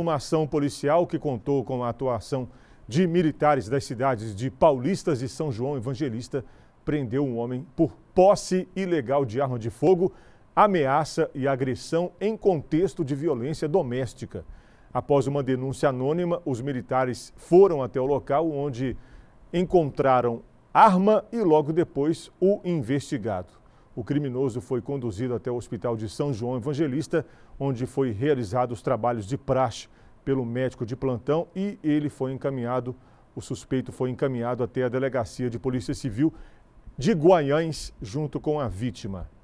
Uma ação policial que contou com a atuação de militares das cidades de Paulistas e São João Evangelista prendeu um homem por posse ilegal de arma de fogo, ameaça e agressão em contexto de violência doméstica. Após uma denúncia anônima, os militares foram até o local onde encontraram arma e logo depois o investigado. O criminoso foi conduzido até o Hospital de São João Evangelista, onde foi realizados os trabalhos de praxe pelo médico de plantão e ele foi encaminhado, o suspeito foi encaminhado até a delegacia de Polícia Civil de Guanhães junto com a vítima.